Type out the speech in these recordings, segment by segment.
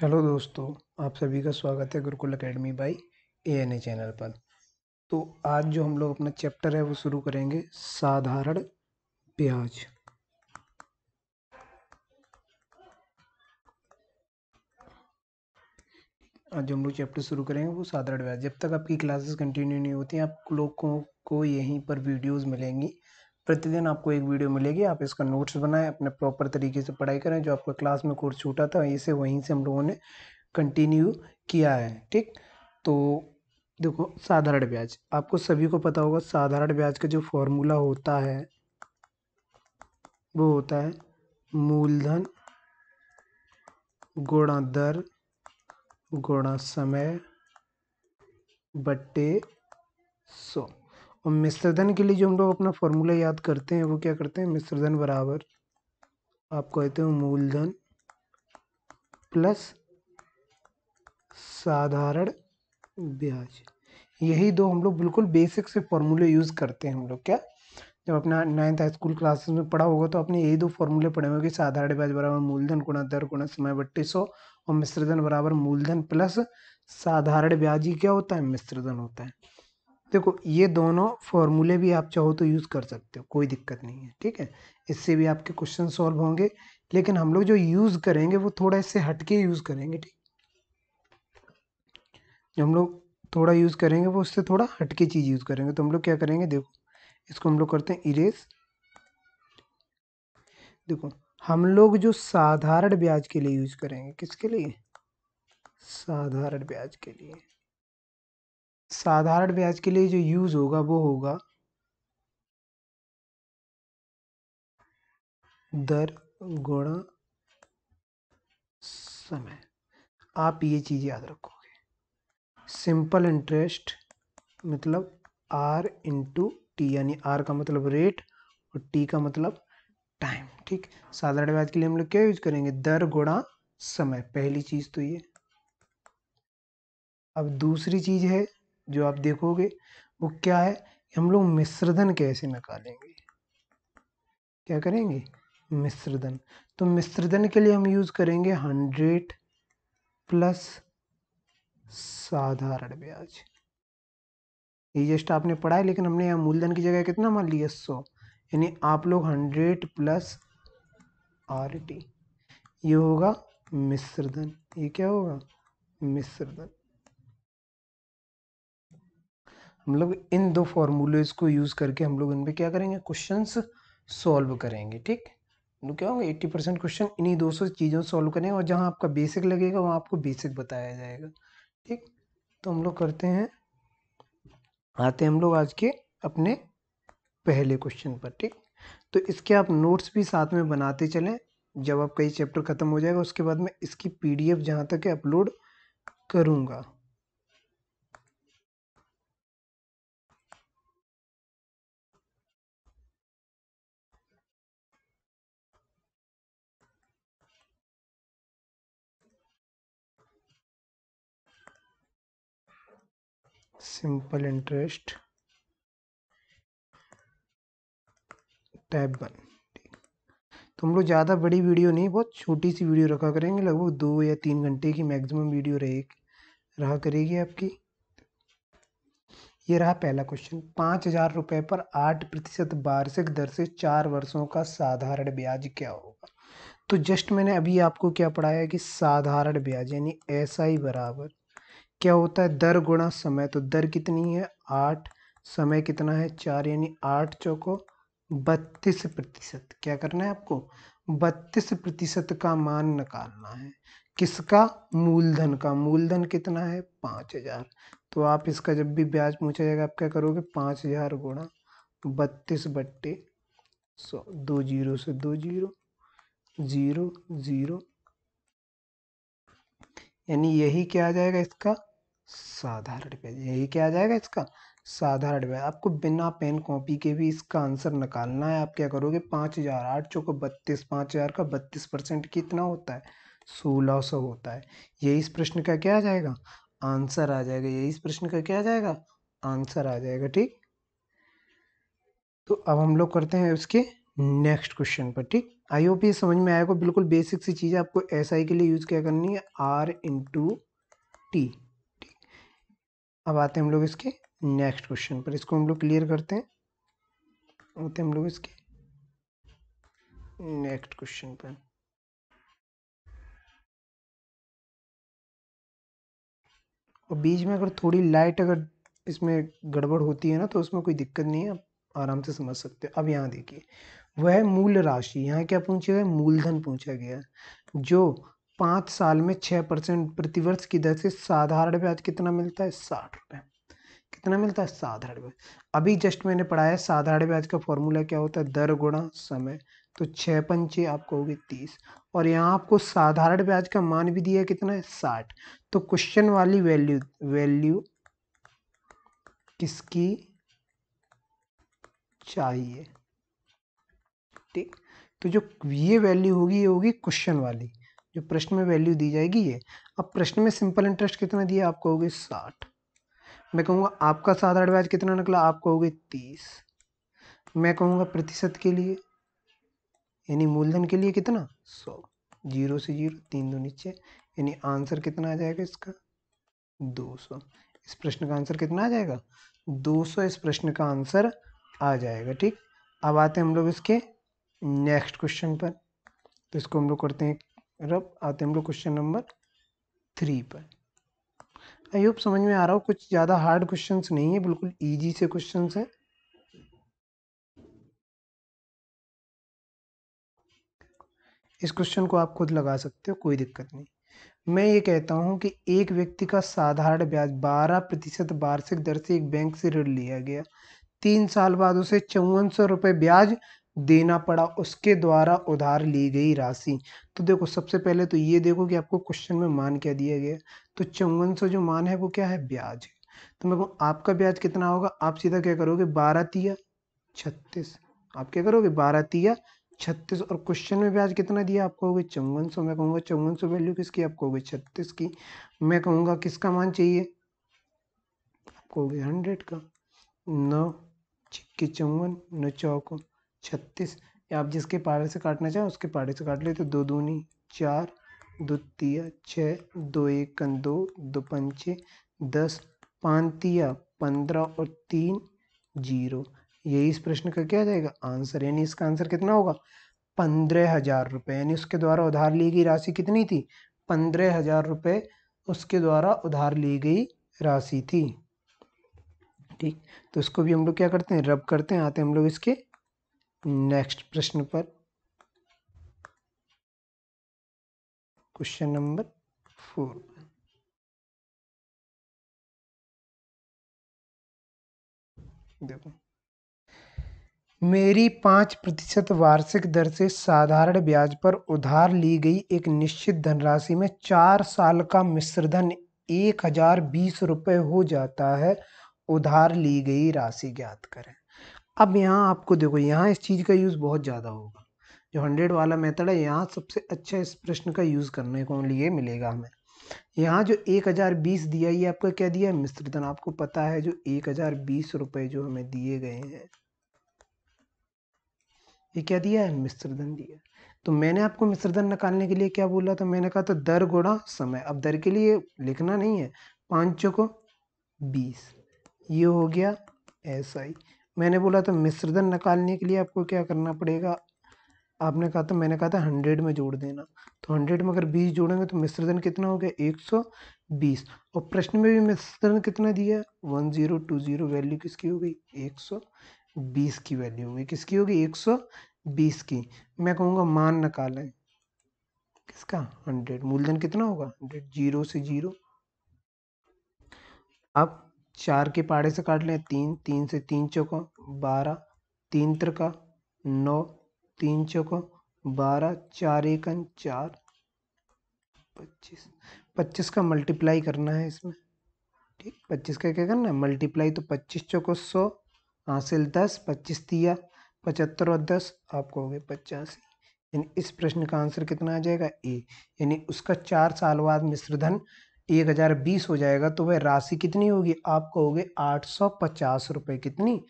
Hello दोस्तों आप सभी का स्वागत है Gurukul academy by A N A channel पर तो आज जो हम लोग अपना चैप्टर है वो शुरू करेंगे साधारण ब्याज आज जो हम लोग चैप्टर शुरू करेंगे वो साधारण ब्याज जब तक आपकी क्लासेस कंटिन्यू नहीं होती आप लोगों को, को यहीं पर वीडियोस मिलेंगी प्रतिदिन आपको एक वीडियो मिलेगी आप इसका नोट्स बनाएं अपने प्रॉपर तरीके से पढ़ाई करें जो आपका क्लास में कोर्स छूटा था इसे वहीं से हम लोगों ने कंटिन्यू किया है ठीक तो देखो साधारण ब्याज आपको सभी को पता होगा साधारण ब्याज का जो फॉर्मूला होता है वो होता है मूलधन गुणा दर गुणा समय बट्टे सौ और मिश्रधन के लिए जो हम लोग अपना फॉर्मूला याद करते हैं वो क्या करते हैं मिश्रधन बराबर आप कहते हो मूलधन प्लस साधारण ब्याज यही दो हम लोग बिल्कुल बेसिक से फॉर्मूले यूज़ करते हैं हम लोग क्या जब अपना नाइन्थ हाई स्कूल क्लासेस में पढ़ा होगा तो आपने यही दो फॉर्मूले पढ़े होंगे साधारण ब्याज बराबर मूलधन गुणा दर गुणा समय बट्टे सौ और मिश्रधन बराबर मूलधन प्लस साधारण ब्याज ही क्या होता है मिश्रधन होता है देखो ये दोनों फॉर्मूले भी आप चाहो तो यूज़ कर सकते हो कोई दिक्कत नहीं है ठीक है इससे भी आपके क्वेश्चन सॉल्व होंगे लेकिन हम लोग जो यूज़ करेंगे वो थोड़ा इससे हटके यूज़ करेंगे ठीक जो हम लोग थोड़ा यूज़ करेंगे वो उससे थोड़ा हटके चीज़ यूज़ करेंगे तो हम लोग क्या करेंगे देखो इसको हम लोग करते हैं इरेज देखो हम लोग जो साधारण ब्याज के लिए यूज करेंगे किसके लिए साधारण ब्याज के लिए साधारण ब्याज के लिए जो यूज़ होगा वो होगा दर गुणा समय आप ये चीज़ याद रखोगे सिंपल इंटरेस्ट मतलब आर इंटू टी यानी आर का मतलब रेट और टी का मतलब टाइम ठीक साधारण ब्याज के लिए हम लोग क्या यूज करेंगे दर गुणा समय पहली चीज़ तो ये अब दूसरी चीज़ है जो आप देखोगे वो क्या है हम लोग मिश्रधन कैसे निकालेंगे क्या करेंगे मिश्रधन तो मिश्रधन के लिए हम यूज़ करेंगे हंड्रेड प्लस साधारण ब्याज ये जस्ट आपने पढ़ा है लेकिन हमने यहाँ मूलधन की जगह कितना मान लिया सौ यानी आप लोग हंड्रेड प्लस आर टी ये होगा मिश्रधन ये क्या होगा मिश्रधन हम लोग इन दो फार्मूलेज को यूज़ करके हम लोग इनमें क्या करेंगे क्वेश्चन सॉल्व करेंगे ठीक क्या होंगे एट्टी परसेंट क्वेश्चन इन्हीं दो सौ चीज़ों सॉल्व करेंगे और जहाँ आपका बेसिक लगेगा वहाँ आपको बेसिक बताया जाएगा ठीक तो हम लोग करते हैं आते हैं हम लोग आज के अपने पहले क्वेश्चन पर ठीक तो इसके आप नोट्स भी साथ में बनाते चलें जब आपका ये चैप्टर ख़त्म हो जाएगा उसके बाद में इसकी पीडीएफ जहाँ तक अपलोड करूँगा सिंपल इंटरेस्ट टैब वन तो हम लोग ज़्यादा बड़ी वीडियो नहीं बहुत छोटी सी वीडियो रखा करेंगे लगभग दो या तीन घंटे की मैक्सिमम वीडियो रहेगी रहा करेगी आपकी ये रहा पहला क्वेश्चन पाँच हजार रुपये पर आठ प्रतिशत वार्षिक दर से चार वर्षों का साधारण ब्याज क्या होगा तो जस्ट मैंने अभी आपको क्या पढ़ाया कि साधारण ब्याज यानी एस आई बराबर क्या होता है दर गुणा समय तो दर कितनी है आठ समय कितना है चार यानी आठ चौको बत्तीस प्रतिशत क्या करना है आपको बत्तीस प्रतिशत का मान निकालना है किसका मूलधन का मूलधन कितना है पाँच हजार तो आप इसका जब भी ब्याज पूछा जाएगा आप क्या करोगे पाँच हजार गुणा बत्तीस बट्टे सौ दो जीरो से दो जीरो जीरो जीरो यानी यही क्या आ जाएगा इसका साधारण पेज यही क्या आ जाएगा इसका साधारण पेज आपको बिना पेन कॉपी के भी इसका आंसर निकालना है आप क्या करोगे पाँच हज़ार आठ चौक बत्तीस पाँच हज़ार का बत्तीस परसेंट कितना होता है सोलह सौ होता है यही इस प्रश्न का क्या आ जाएगा आंसर आ जाएगा यही इस प्रश्न का क्या आ जाएगा आंसर आ जाएगा ठीक तो अब हम लोग करते हैं उसके नेक्स्ट क्वेश्चन पर ठीक आई होप ये समझ में आएगा बिल्कुल बेसिक सी चीज़ है आपको एस SI के लिए यूज़ क्या करनी है आर इन टू टी ठीक अब आते हैं हम लोग इसके नेक्स्ट क्वेश्चन पर इसको हम लोग क्लियर करते हैं आते हैं हम लोग इसके नेक्स्ट क्वेश्चन पर और बीच में अगर थोड़ी लाइट अगर इसमें गड़बड़ होती है ना तो उसमें कोई दिक्कत नहीं है आप आराम से समझ सकते हो अब यहाँ देखिए वह मूल राशि यहाँ क्या पूछा गया मूलधन पूछा गया जो पाँच साल में छः परसेंट प्रतिवर्ष की दर से साधारण ब्याज कितना मिलता है साठ रुपये कितना मिलता है साधारण ब्याज अभी जस्ट मैंने पढ़ाया साधारण ब्याज का फॉर्मूला क्या होता है दर गुणा समय तो छः पंचे आपको होगी तीस और यहाँ आपको साधारण ब्याज का मान भी दिया कितना है साठ तो क्वेश्चन वाली वैल्यू वैल्यू किसकी चाहिए ठीक तो जो ये वैल्यू होगी ये होगी क्वेश्चन वाली जो प्रश्न में वैल्यू दी जाएगी ये अब प्रश्न में सिंपल इंटरेस्ट कितना दिया आप कहोगे साठ मैं कहूँगा आपका साधारण ब्याज कितना निकला आप कहोगे तीस मैं कहूँगा प्रतिशत के लिए यानी मूलधन के लिए कितना सौ जीरो से जीरो तीन दो नीचे यानी आंसर कितना आ जाएगा इसका दो सौ इस प्रश्न का आंसर कितना आ जाएगा दो सौ इस प्रश्न का आंसर आ जाएगा ठीक अब आते हैं हम लोग इसके नेक्स्ट क्वेश्चन पर तो इसको हम लोग करते हैं रब आते हैं हम लोग क्वेश्चन नंबर थ्री पर आई होप समझ में आ रहा हो कुछ ज़्यादा हार्ड क्वेश्चन नहीं है बिल्कुल ईजी से क्वेश्चन है इस क्वेश्चन को आप खुद लगा सकते हो कोई दिक्कत नहीं मैं ये कहता हूँ कि एक व्यक्ति का साधारण ब्याज 12 प्रतिशत वार्षिक दर से एक बैंक से ऋण लिया गया तीन साल बाद उसे चौवन सौ रुपये ब्याज देना पड़ा उसके द्वारा उधार ली गई राशि तो देखो सबसे पहले तो ये देखो कि आपको क्वेश्चन में मान क्या दिया गया तो चौवन सौ जो मान है वो क्या है ब्याज तो मेरे को आपका ब्याज कितना होगा आप सीधा क्या करोगे बारह तिया छत्तीस आप क्या करोगे बारह तिया छत्तीस और क्वेश्चन में ब्याज कितना दिया आपको होगा चौवन सौ मैं कहूँगा चौवन सौ वैल्यू किसकी आपको होगी छत्तीस की मैं कहूँगा किसका मान चाहिए आपको होगी हंड्रेड का नौ छिक्की चौवन नौ चौको छत्तीस या आप जिसके पारे से काटना चाहें उसके पारे से काट ले तो दो दूनी चार दो तिया छः दो एक दो दो पंचे दस पानतिया पंद्रह और तीन जीरो यही इस प्रश्न का क्या जाएगा आंसर यानी इसका आंसर कितना होगा पंद्रह हजार रुपये यानी उसके द्वारा उधार ली गई राशि कितनी थी पंद्रह हजार रुपये उसके द्वारा उधार ली गई राशि थी ठीक तो इसको भी हम लोग क्या करते हैं रब करते हैं आते हैं हम लोग इसके नेक्स्ट प्रश्न पर क्वेश्चन नंबर फोर देखो मेरी पांच प्रतिशत वार्षिक दर से साधारण ब्याज पर उधार ली गई एक निश्चित धनराशि में चार साल का मिश्रधन एक हजार बीस रुपये हो जाता है उधार ली गई राशि ज्ञात करें अब यहाँ आपको देखो यहाँ इस चीज़ का यूज़ बहुत ज़्यादा होगा जो हंड्रेड वाला मेथड है यहाँ सबसे अच्छा इस प्रश्न का यूज़ करने को लिए मिलेगा हमें यहाँ जो एक हज़ार बीस दिया ये आपका क्या दिया है मिश्रितन आपको पता है जो एक हज़ार बीस रुपये जो हमें दिए गए हैं ये क्या दिया है धन दिया तो मैंने आपको धन निकालने के लिए क्या बोला था मैंने कहा था दर गुणा समय अब दर के लिए लिखना नहीं है पाँच को बीस ये हो गया एस आई मैंने बोला था मिश्रधन निकालने के लिए आपको क्या करना पड़ेगा आपने कहा था मैंने कहा था हंड्रेड में जोड़ देना तो हंड्रेड में अगर बीस जोड़ेंगे तो मिश्रधन कितना हो गया एक सौ बीस और प्रश्न में भी मिश्रधन कितना दिया one zero two zero value किसकी हो गई एक सौ बीस की वैल्यू हो गई किसकी होगी एक सौ बीस की मैं कहूँगा मान निकालें किसका हंड्रेड मूलधन कितना होगा हंड्रेड जीरो से जीरो अब चार के पहाड़े से काट लें तीन तीन से तीन चौको बारह तीन त्रिका नौ तीन चौको बारह चार एकन चार पच्चीस पच्चीस का मल्टीप्लाई करना है इसमें ठीक पच्चीस का क्या करना है मल्टीप्लाई तो पच्चीस चौको सौ हासिल दस पच्चीस दिया पचहत्तर और दस आपको हो गए पचासी यानी इस प्रश्न का आंसर कितना आ जाएगा ए यानी उसका चार साल बाद मिश्रधन एक हज़ार बीस हो जाएगा तो वह राशि कितनी होगी आप कहोगे आठ सौ पचास रुपये कितनी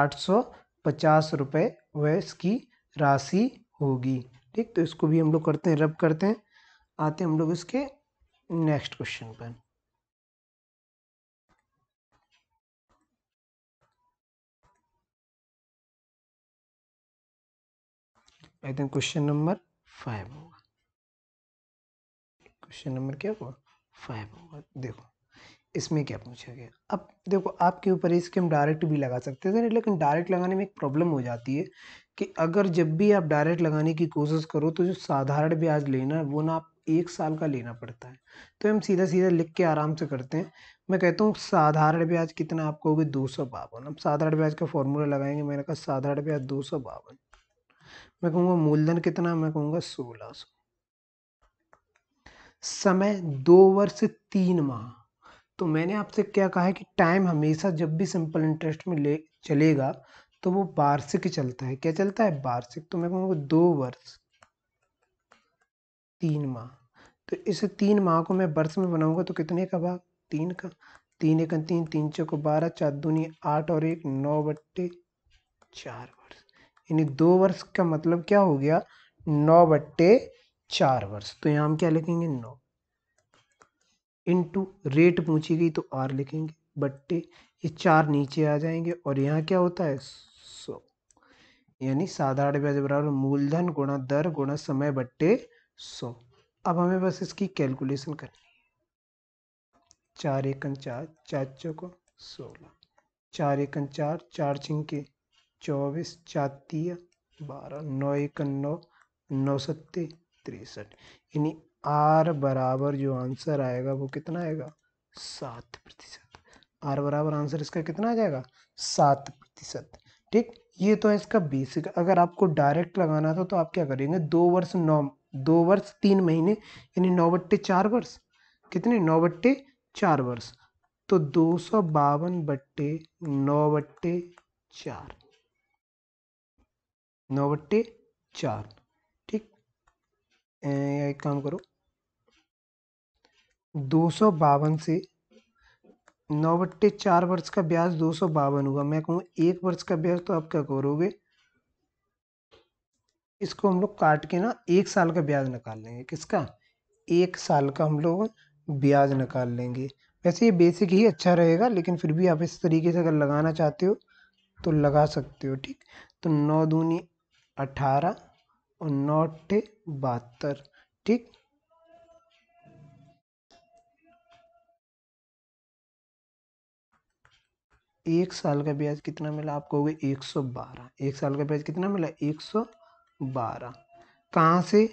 आठ सौ पचास रुपये वह इसकी राशि होगी ठीक तो इसको भी हम लोग करते हैं रब करते हैं आते हम लोग इसके नेक्स्ट क्वेश्चन पर I think question number five होगा क्वेश्चन नंबर क्या हुआ फाइव होगा देखो इसमें क्या पूछा गया अब देखो आपके ऊपर इसके हम डायरेक्ट भी लगा सकते थे लेकिन डायरेक्ट लगाने में एक प्रॉब्लम हो जाती है कि अगर जब भी आप डायरेक्ट लगाने की कोशिश करो तो जो साधारण ब्याज लेना है वो ना आप एक साल का लेना पड़ता है तो हम सीधा सीधा लिख के आराम से करते हैं मैं कहता हूँ साधारण ब्याज कितना आपको होगी दो सौ बावन अब साधारण ब्याज का फॉर्मूला लगाएंगे मैंने कहा साधारण ब्याज दो सौ बावन मैं कहूँगा मूलधन कितना मैं कहूँगा सोलह सौ समय दो वर्ष तीन माह तो मैंने आपसे क्या कहा है कि टाइम हमेशा जब भी सिंपल इंटरेस्ट में ले चलेगा तो वो वार्षिक चलता है क्या चलता है वार्षिक तो मैं कहूँगा दो वर्ष तीन माह तो इस तीन माह को मैं वर्ष में बनाऊंगा तो कितने का भाग तीन का तीन एक तीन तीन चौको बारह चार दूनी आठ और एक नौ बट्टे चार वर्ष यानी दो वर्ष का मतलब क्या हो गया नौ बट्टे चार वर्ष तो यहाँ हम क्या लिखेंगे नौ इनटू रेट पूछी गई तो आर लिखेंगे बट्टे ये चार नीचे आ जाएंगे और यहाँ क्या होता है सौ यानी साधारण ब्याज बराबर मूलधन गुणा दर गुणा समय बट्टे सौ अब हमें बस इसकी कैलकुलेशन करनी है चार एकन चार चार चौको सोलह चार एकन चार चार छिंके चौबीस चार बारह नौ एकन नौ नौ सत्ते तिरसठ यानी आर बराबर जो आंसर आएगा वो कितना आएगा सात प्रतिशत आर बराबर आंसर इसका कितना आ जाएगा सात प्रतिशत ठीक ये तो है इसका बेसिक अगर आपको डायरेक्ट लगाना था तो आप क्या करेंगे दो वर्ष नौ दो वर्ष तीन महीने यानी नौ बट्टे चार वर्ष कितने नौ बट्टे चार वर्ष तो दो सौ बावन बट्टे नौ बट्टे चार नौ बट्टे चार एक काम करो दो सौ बावन से नौ बट्टे चार वर्ष का ब्याज दो सौ बावन हुआ मैं कहूँ एक वर्ष का ब्याज तो आप क्या करोगे इसको हम लोग काट के ना एक साल का ब्याज निकाल लेंगे किसका एक साल का हम लोग ब्याज निकाल लेंगे वैसे ये बेसिक ही अच्छा रहेगा लेकिन फिर भी आप इस तरीके से अगर लगाना चाहते हो तो लगा सकते हो ठीक तो नौ दूनी अठारह और नौटे बहत्तर ठीक एक साल का ब्याज कितना मिला आप कहोगे एक सौ बारह एक साल का ब्याज कितना मिला एक सौ बारह कहाँ से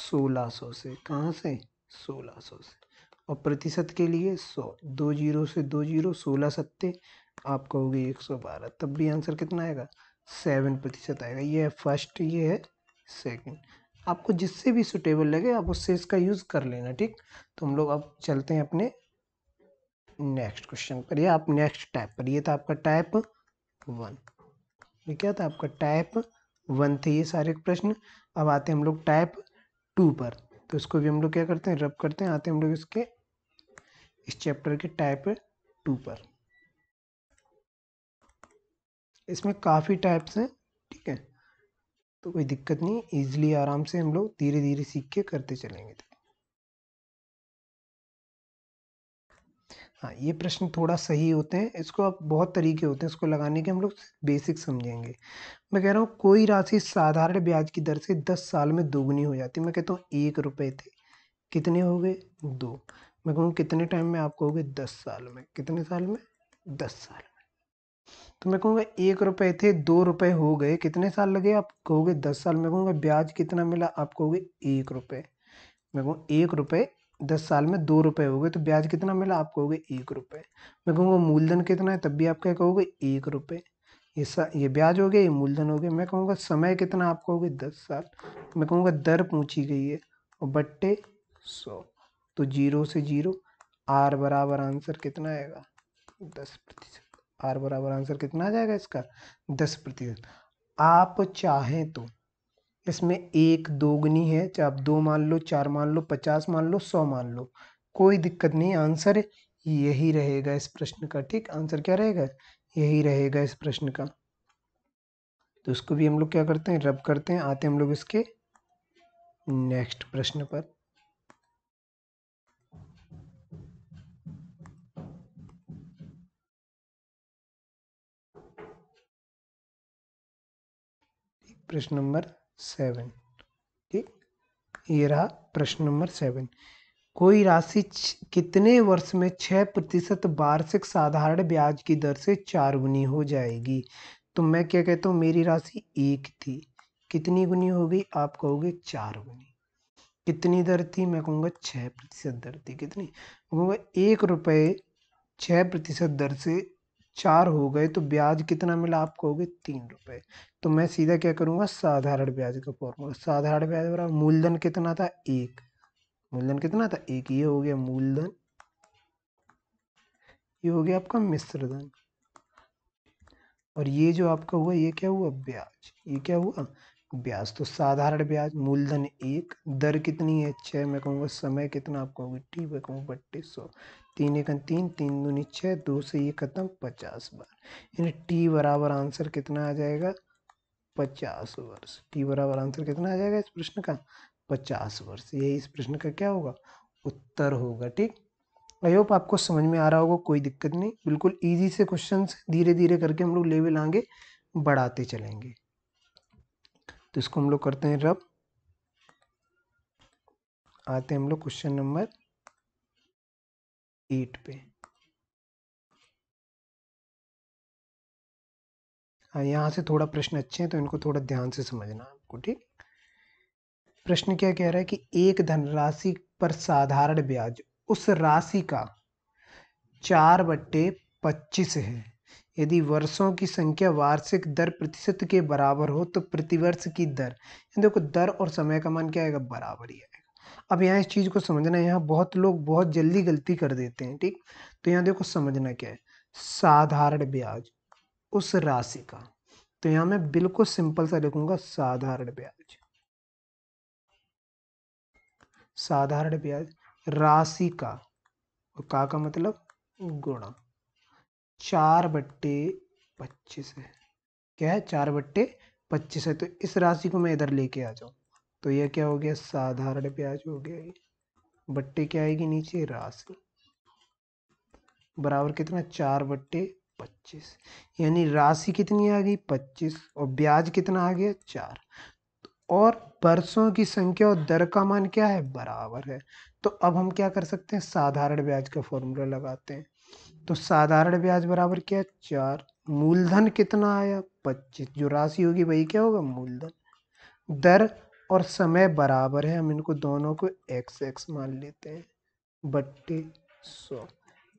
सोलह सौ से कहाँ से सोलह सौ से और प्रतिशत के लिए सौ दो जीरो से दो जीरो सोलह सत्ते आप कहोगे एक सौ बारह तब भी आंसर कितना आएगा सेवन प्रतिशत आएगा ये है फर्स्ट ये है सेकेंड आपको जिससे भी सुटेबल लगे आप उससे इसका यूज़ कर लेना ठीक तो हम लोग अब चलते हैं अपने नेक्स्ट क्वेश्चन पर या आप नेक्स्ट टाइप पर ये था आपका टाइप वन ये क्या था आपका टाइप वन थे ये सारे प्रश्न अब आते हैं हम लोग टाइप टू पर तो इसको भी हम लोग क्या करते हैं रब करते हैं आते हैं हम लोग इसके इस चैप्टर के टाइप टू पर इसमें काफ़ी टाइप्स हैं ठीक है तो कोई दिक्कत नहीं ईज़िली आराम से हम लोग धीरे धीरे सीख के करते चलेंगे तो। हाँ ये प्रश्न थोड़ा सही होते हैं इसको आप बहुत तरीके होते हैं इसको लगाने के हम लोग बेसिक समझेंगे मैं कह रहा हूँ कोई राशि साधारण ब्याज की दर से दस साल में दोगुनी हो जाती मैं कहता हूँ एक रुपये थे कितने हो गए दो मैं कहूँ कितने टाइम में आप कहोगे दस साल में कितने साल में दस साल तो मैं कहूँगा एक रुपए थे दो रुपए हो गए कितने साल लगे आप कहोगे दस साल मैं कहूँगा ब्याज कितना मिला आप कहोगे एक रुपये मैं कहूँ एक रुपये दस साल में दो रुपए हो गए तो ब्याज कितना मिला आप कहोगे एक रुपये मैं कहूँगा मूलधन कितना है तब भी आप क्या कहोगे एक रुपये ये सा ये ब्याज हो गया ये मूलधन हो गया मैं कहूँगा समय कितना आप कहोगे दस साल तो मैं कहूँगा दर पूछी गई है और बट्टे सौ तो जीरो से जीरो आर बराबर आंसर कितना आएगा दस प्रतिशत आर बराबर आंसर कितना आ जाएगा इसका दस प्रतिशत आप चाहें तो इसमें एक दोगुनी है चाहे आप दो मान लो चार मान लो पचास मान लो सौ मान लो कोई दिक्कत नहीं आंसर यही रहेगा इस प्रश्न का ठीक आंसर क्या रहेगा यही रहेगा इस प्रश्न का तो उसको भी हम लोग क्या करते हैं रब करते हैं आते हम लोग इसके नेक्स्ट प्रश्न पर प्रश्न नंबर सेवन ठीक ये रहा प्रश्न नंबर सेवन कोई राशि कितने वर्ष में छः प्रतिशत वार्षिक साधारण ब्याज की दर से चार गुनी हो जाएगी तो मैं क्या कहता हूँ मेरी राशि एक थी कितनी गुनी हो गई आप कहोगे चार गुनी कितनी दर थी मैं कहूँगा छः प्रतिशत दर थी कितनी कहूँगा एक रुपये छः प्रतिशत दर से चार हो गए तो ब्याज कितना मिला आप कहोगे तीन रुपये तो मैं सीधा क्या करूँगा साधारण ब्याज का फॉर्मूला साधारण ब्याज बराबर मूलधन कितना था एक मूलधन कितना था एक ये हो गया मूलधन ये हो गया आपका मिश्रधन और ये जो आपका हुआ ये क्या हुआ ब्याज ये क्या हुआ ब्याज तो साधारण ब्याज मूलधन एक दर कितनी है छः मैं कहूँगा समय कितना आप कहोगे टी मैं कहूँगा बट्टे सौ तीन एक तीन तीन दूनी छः दो से ये खत्म पचास बार यानी टी बराबर आंसर कितना आ जाएगा पचास वर्ष टी बराबर आंसर कितना आ जाएगा इस प्रश्न का पचास वर्ष यही इस प्रश्न का क्या होगा उत्तर होगा ठीक आई होप आपको समझ में आ रहा होगा कोई दिक्कत नहीं बिल्कुल इजी से क्वेश्चन धीरे धीरे करके हम लोग लेवल आगे बढ़ाते चलेंगे तो इसको हम लोग करते हैं रब आते हैं हम लोग क्वेश्चन नंबर एट पे हाँ यहाँ से थोड़ा प्रश्न अच्छे हैं तो इनको थोड़ा ध्यान से समझना आपको ठीक प्रश्न क्या कह रहा है कि एक धनराशि पर साधारण ब्याज उस राशि का चार बट्टे पच्चीस है यदि वर्षों की संख्या वार्षिक दर प्रतिशत के बराबर हो तो प्रतिवर्ष की दर देखो दर और समय का मान क्या आएगा बराबर ही आएगा अब यहाँ इस चीज़ को समझना है यहाँ बहुत लोग बहुत जल्दी गलती कर देते हैं ठीक तो यहाँ देखो समझना क्या है साधारण ब्याज उस राशि का तो यहाँ मैं बिल्कुल सिंपल सा लिखूंगा साधारण ब्याज साधारण ब्याज राशि का और का का मतलब गुणा चार बट्टे पच्चीस है क्या है चार बट्टे पच्चीस है तो इस राशि को मैं इधर लेके आ जाऊँ तो यह क्या हो गया साधारण ब्याज हो गया बट्टे क्या आएगी नीचे राशि बराबर कितना चार बट्टे पच्चीस यानी राशि कितनी आ गई पच्चीस और ब्याज कितना आ गया चार और वर्षों की संख्या और दर का मान क्या है बराबर है तो अब हम क्या कर सकते हैं साधारण ब्याज का फॉर्मूला लगाते हैं तो साधारण ब्याज बराबर क्या है चार मूलधन कितना आया पच्चीस जो राशि होगी वही क्या होगा मूलधन दर और समय बराबर है हम इनको दोनों को एक्स एक्स मान लेते हैं बट्टे सौ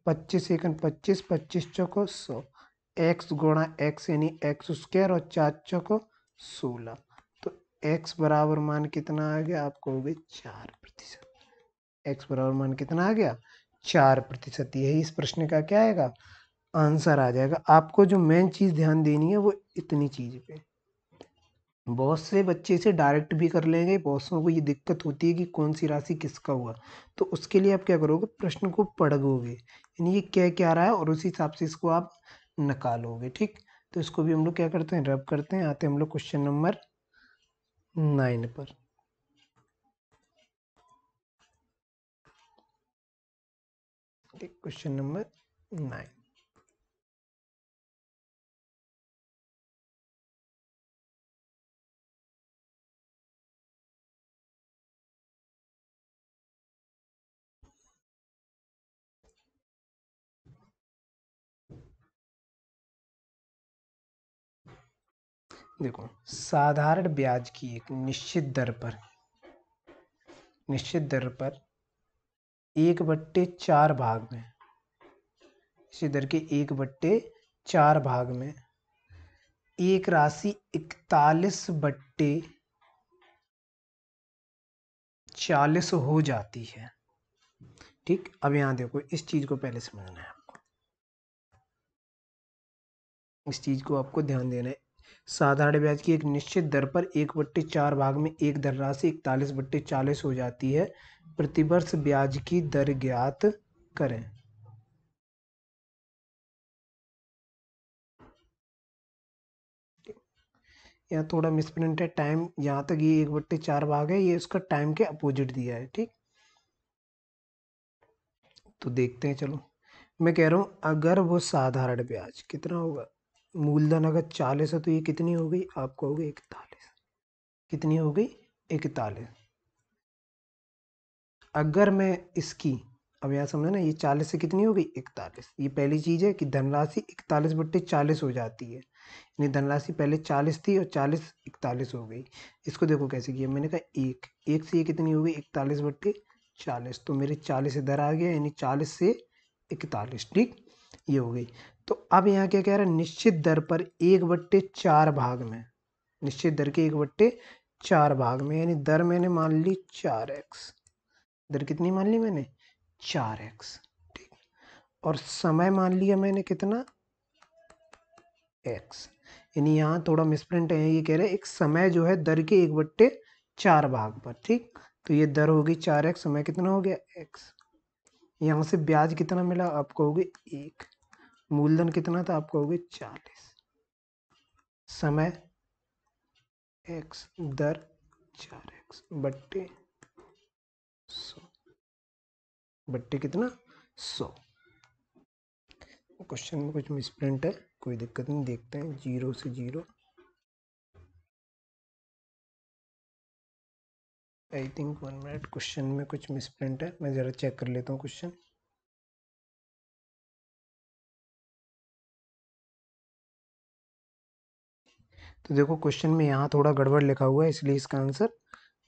पच्चीस एकन पच्चीस पच्चीस चौको सौ एक्स गुणा एक्स यानी एक्स स्क्वायर और चार चौको सोलह तो एक्स बराबर मान कितना आ गया आपको हो गया चार प्रतिशत एक्स बराबर मान कितना आ गया चार प्रतिशत यही इस प्रश्न का क्या आएगा आंसर आ जाएगा आपको जो मेन चीज़ ध्यान देनी है वो इतनी चीज़ पे बहुत से बच्चे इसे डायरेक्ट भी कर लेंगे बहुत सौ को ये दिक्कत होती है कि कौन सी राशि किसका हुआ तो उसके लिए आप क्या करोगे प्रश्न को पढ़ोगे यानी ये क्या क्या रहा है और उसी हिसाब से इसको आप निकालोगे ठीक तो इसको भी हम लोग क्या करते हैं रब करते हैं आते हैं हम लोग क्वेश्चन नंबर नाइन पर क्वेश्चन नंबर नाइन देखो साधारण ब्याज की एक निश्चित दर पर निश्चित दर पर एक बट्टे चार भाग में इसी दर के एक बट्टे चार भाग में एक राशि इकतालीस बट्टे चालीस हो जाती है ठीक अब यहां देखो इस चीज़ को पहले समझना है आपको इस चीज़ को आपको ध्यान देना है साधारण ब्याज की एक निश्चित दर पर एक बट्टे चार भाग में एक धनराशि इकतालीस बट्टे चालीस हो जाती है प्रतिवर्ष ब्याज की दर ज्ञात करें यहाँ थोड़ा मिसप्रिंट है टाइम यहाँ तक ये एक बट्टे चार भाग है ये उसका टाइम के अपोजिट दिया है ठीक तो देखते हैं चलो मैं कह रहा हूँ अगर वो साधारण ब्याज कितना होगा मूलधन अगर चालीस है तो ये कितनी हो गई आपको हो गई इकतालीस कितनी हो गई इकतालीस अगर मैं इसकी अब यहाँ ना ये चालीस से कितनी हो गई इकतालीस ये पहली चीज़ है कि धनराशि इकतालीस बट्टे चालीस हो जाती है यानी धनराशि पहले चालीस थी और चालीस इकतालीस हो गई इसको देखो कैसे किया मैंने कहा एक एक से ये कितनी हो गई इकतालीस बट्टे चालीस तो मेरे चालीस इधर आ गया यानी चालीस से इकतालीस ठीक ये हो गई तो अब यहाँ क्या कह रहा है निश्चित दर पर एक बट्टे चार भाग में निश्चित दर के एक बट्टे चार भाग में यानी दर मैंने मान ली चार एक्स दर कितनी मान ली मैंने चार एक्स ठीक और समय मान लिया मैंने कितना एक्स यानी यहाँ थोड़ा मिसप्रिंट है ये कह रहे हैं एक समय जो है दर के एक बट्टे चार भाग पर ठीक तो ये दर होगी चार एक्स समय कितना हो गया एक्स यहाँ से ब्याज कितना मिला आपको होगी एक मूलधन कितना था आप कहोगे चालीस समय एक्स दर चार एक्स बट्टे सौ बट्टे कितना सौ क्वेश्चन में कुछ मिसप्रिंट है कोई दिक्कत नहीं देखते हैं जीरो से zero I think one minute question में कुछ मिसप्रिंट है मैं ज़रा चेक कर लेता हूँ क्वेश्चन तो देखो क्वेश्चन में यहाँ थोड़ा गड़बड़ लिखा हुआ है इसलिए इसका आंसर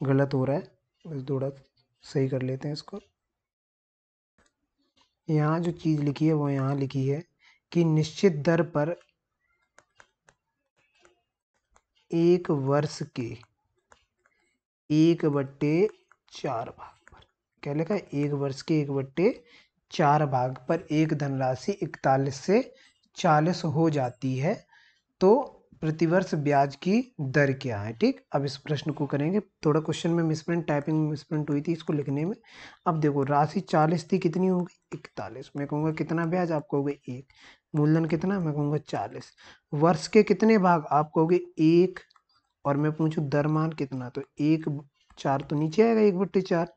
गलत हो रहा है थोड़ा सही कर लेते हैं इसको यहाँ जो चीज़ लिखी है वो यहाँ लिखी है कि निश्चित दर पर एक वर्ष के एक बट्टे चार भाग पर क्या लिखा है एक वर्ष के एक बट्टे चार भाग पर एक धनराशि इकतालीस से चालीस हो जाती है तो प्रतिवर्ष ब्याज की दर क्या है ठीक अब इस प्रश्न को करेंगे थोड़ा क्वेश्चन में मिसप्रिंट टाइपिंग मिसप्रिंट हुई थी इसको लिखने में अब देखो राशि चालीस थी कितनी हो गई इकतालीस मैं कहूँगा कितना ब्याज आप कहोगे एक मूलधन कितना मैं कहूँगा चालीस वर्ष के कितने भाग आप कहोगे एक और मैं पूछूँ दरमान कितना तो एक चार तो नीचे आएगा एक बट्टे चार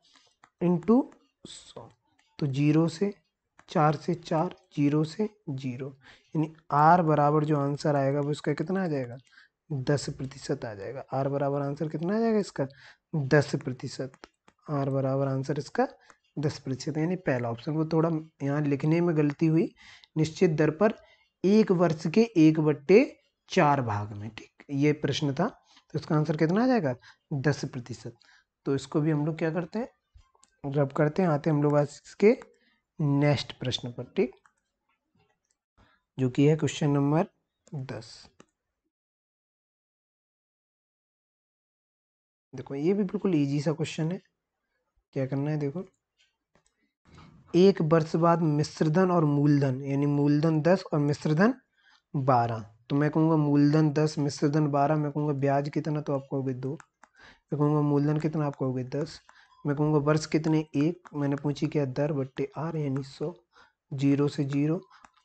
इंटू सौ तो जीरो से चार से चार जीरो से जीरो यानी आर बराबर जो आंसर आएगा वो इसका कितना आ जाएगा दस प्रतिशत आ जाएगा आर बराबर आंसर कितना आ जाएगा इसका दस प्रतिशत आर बराबर आंसर इसका दस प्रतिशत यानी पहला ऑप्शन वो थोड़ा यहाँ लिखने में गलती हुई निश्चित दर पर एक वर्ष के एक बट्टे चार भाग में ठीक ये प्रश्न था तो इसका आंसर कितना आ जाएगा दस प्रतिशत तो इसको भी हम लोग क्या करते हैं रब करते हैं आते हम लोग आज इसके नेक्स्ट प्रश्न पर ठीक जो कि है क्वेश्चन नंबर दस देखो ये भी बिल्कुल इजी सा क्वेश्चन है क्या करना है देखो एक वर्ष बाद मिश्रधन और मूलधन यानी मूलधन दस और मिश्रधन बारह तो मैं कहूँगा मूलधन दस मिश्रधन बारह मैं कहूँगा ब्याज कितना तो आप कहोगे दो मैं कहूँगा मूलधन कितना आप कहोगे दस मैं कहूँगा वर्ष कितने एक मैंने पूछी क्या दर बट्टे आर यानी सौ जीरो से जीरो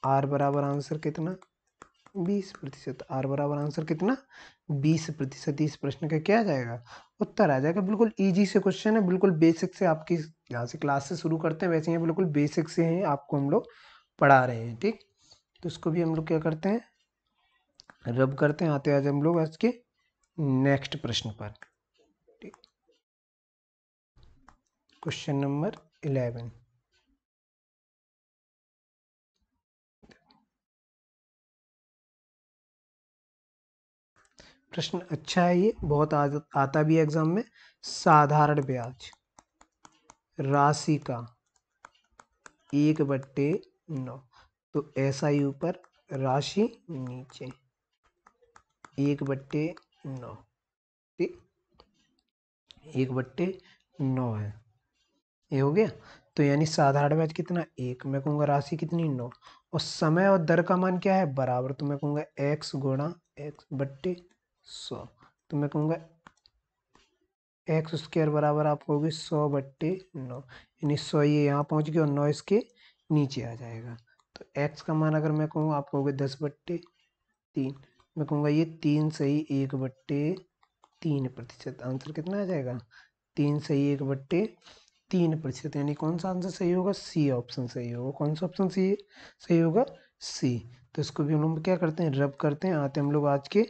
आर बराबर आंसर कितना बीस प्रतिशत आर बराबर आंसर कितना बीस प्रतिशत इस प्रश्न का क्या आ जाएगा उत्तर आ जाएगा बिल्कुल इजी से क्वेश्चन है बिल्कुल बेसिक से आपकी यहाँ से क्लास से शुरू करते हैं वैसे ही बिल्कुल बेसिक से हैं आपको हम लोग पढ़ा रहे हैं ठीक तो इसको भी हम लोग क्या करते हैं रब करते हैं आते आज हम लोग आज के नेक्स्ट प्रश्न पर क्वेश्चन नंबर इलेवन प्रश्न अच्छा है ये बहुत आता भी एग्जाम में साधारण ब्याज राशि का एक बट्टे नौ तो ऐसा ही ऊपर राशि नीचे एक बट्टे नौ ठीक एक बट्टे नौ है ये हो गया तो यानी साधारण ब्याज कितना एक मैं कहूँगा राशि कितनी नौ और समय और दर का मान क्या है बराबर तो मैं कहूँगा एक्स गुणा एक्स बट्टे सौ तो मैं कहूँगा एक्स स्क्र बराबर आपको होगी सौ बट्टे नौ यानी सौ ये यहाँ पहुँच गया और नौ इसके नीचे आ जाएगा तो एक्स का मान अगर मैं कहूँगा आपको होगी दस बट्टे तीन मैं कहूँगा ये तीन सही एक बट्टे तीन प्रतिशत आंसर कितना आ जाएगा तीन सही एक बट्टे तीन प्रतिशत यानी कौन सा आंसर सही होगा सी ऑप्शन सही होगा कौन सा ऑप्शन सी सही होगा सी तो इसको भी हम लोग क्या करते हैं रब करते हैं आते हम लोग आज के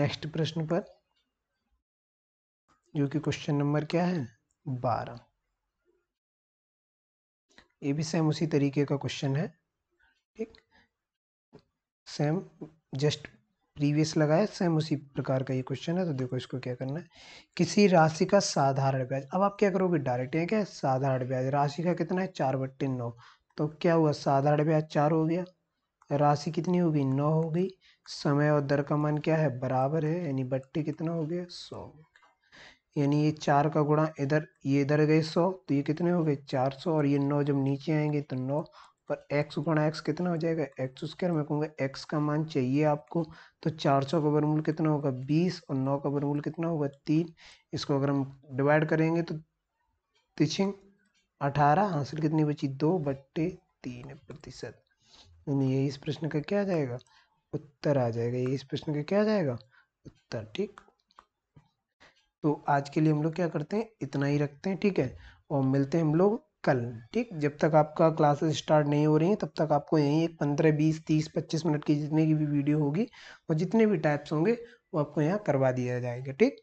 नेक्स्ट प्रश्न पर जो कि क्वेश्चन नंबर क्या है बारह ये भी सेम उसी तरीके का क्वेश्चन है ठीक सेम जस्ट प्रीवियस लगाया सेम उसी प्रकार का ये क्वेश्चन है तो देखो इसको क्या करना है किसी राशि का साधारण ब्याज अब आप क्या करोगे डायरेक्ट है क्या साधारण ब्याज राशि का कितना है चार बट्टे नौ तो क्या हुआ साधारण ब्याज चार हो गया राशि कितनी होगी नौ हो गई समय और दर का मान क्या है बराबर है यानी बट्टे कितना हो गया सौ यानी ये चार का गुणा इधर ये इधर गए सौ तो ये कितने हो गए चार सौ और ये नौ जब नीचे आएंगे तो नौ पर एक्स गुणा एक्स कितना हो जाएगा एक्स स्क्वायर मैं कहूँगा एक्स का मान चाहिए आपको तो चार सौ का वर्मूल कितना होगा बीस और नौ का वर्मूल कितना होगा तीन इसको अगर हम डिवाइड करेंगे तो तिछिंग अठारह आंसर कितनी बची दो बट्टे तीन प्रतिशत यही इस प्रश्न का क्या आ जाएगा उत्तर आ जाएगा यही इस प्रश्न का क्या आ जाएगा उत्तर ठीक तो आज के लिए हम लोग क्या करते हैं इतना ही रखते हैं ठीक है और मिलते हैं हम लोग कल ठीक जब तक आपका क्लासेस स्टार्ट नहीं हो रही हैं तब तक आपको यहीं एक पंद्रह बीस तीस पच्चीस मिनट की जितनी की भी वीडियो होगी और जितने भी टाइप्स होंगे वो आपको यहाँ करवा दिया जाएगा ठीक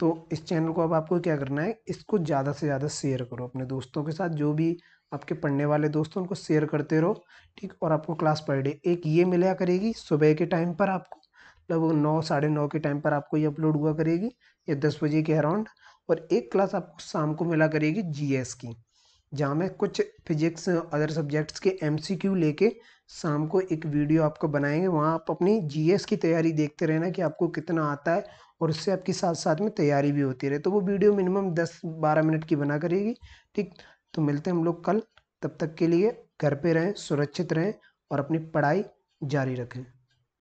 तो इस चैनल को अब आपको क्या करना है इसको ज़्यादा से ज़्यादा शेयर करो अपने दोस्तों के साथ जो भी आपके पढ़ने वाले दोस्तों उनको शेयर करते रहो ठीक और आपको क्लास पर डे एक ये मिला करेगी सुबह के टाइम पर आपको लगभग मतलब नौ साढ़े नौ के टाइम पर आपको ये अपलोड हुआ करेगी या दस बजे के अराउंड और एक क्लास आपको शाम को मिला करेगी जीएस की जहाँ मैं कुछ फिजिक्स अदर सब्जेक्ट्स के एमसीक्यू लेके शाम को एक वीडियो आपको बनाएंगे वहाँ आप अपनी जीएस की तैयारी देखते रहना कि आपको कितना आता है और उससे आपकी साथ साथ में तैयारी भी होती रहे तो वो वीडियो मिनिमम दस बारह मिनट की बना करेगी ठीक तो मिलते हैं हम लोग कल तब तक के लिए घर पे रहें सुरक्षित रहें और अपनी पढ़ाई जारी रखें